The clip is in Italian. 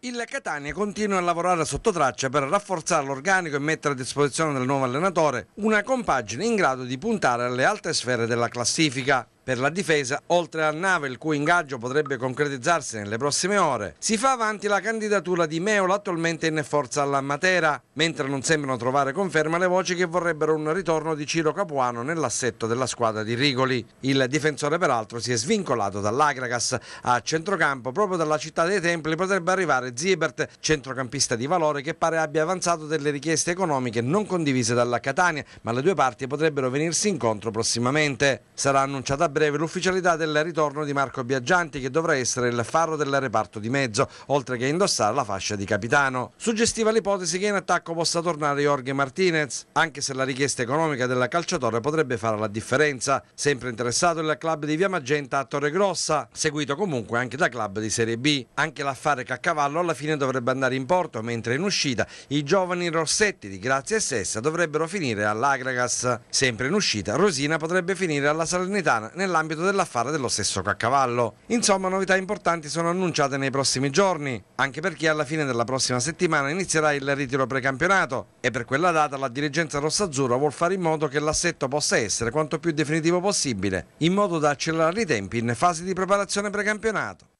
Il Catania continua a lavorare sotto traccia per rafforzare l'organico e mettere a disposizione del nuovo allenatore una compagine in grado di puntare alle alte sfere della classifica per la difesa, oltre a Nave il cui ingaggio potrebbe concretizzarsi nelle prossime ore, si fa avanti la candidatura di Meola attualmente in forza alla Matera, mentre non sembrano trovare conferma le voci che vorrebbero un ritorno di Ciro Capuano nell'assetto della squadra di Rigoli. Il difensore peraltro si è svincolato dall'Agragas a centrocampo, proprio dalla città dei Templi potrebbe arrivare Ziebert, centrocampista di valore che pare abbia avanzato delle richieste economiche non condivise dalla Catania, ma le due parti potrebbero venirsi incontro prossimamente. Sarà annunciata breve l'ufficialità del ritorno di Marco Biaggianti che dovrà essere il faro del reparto di mezzo, oltre che indossare la fascia di capitano. Suggestiva l'ipotesi che in attacco possa tornare Jorge Martinez, anche se la richiesta economica della calciatore potrebbe fare la differenza. Sempre interessato il club di Via Magenta a Torre Grossa, seguito comunque anche da club di Serie B. Anche l'affare Caccavallo alla fine dovrebbe andare in porto, mentre in uscita i giovani Rossetti di Grazia e Sessa dovrebbero finire all'Agragas. Sempre in uscita Rosina potrebbe finire alla Salernitana nel nell'ambito dell'affare dello stesso Caccavallo. Insomma, novità importanti sono annunciate nei prossimi giorni, anche perché alla fine della prossima settimana inizierà il ritiro precampionato e per quella data la dirigenza rossazzurra vuol fare in modo che l'assetto possa essere quanto più definitivo possibile, in modo da accelerare i tempi in fase di preparazione precampionato.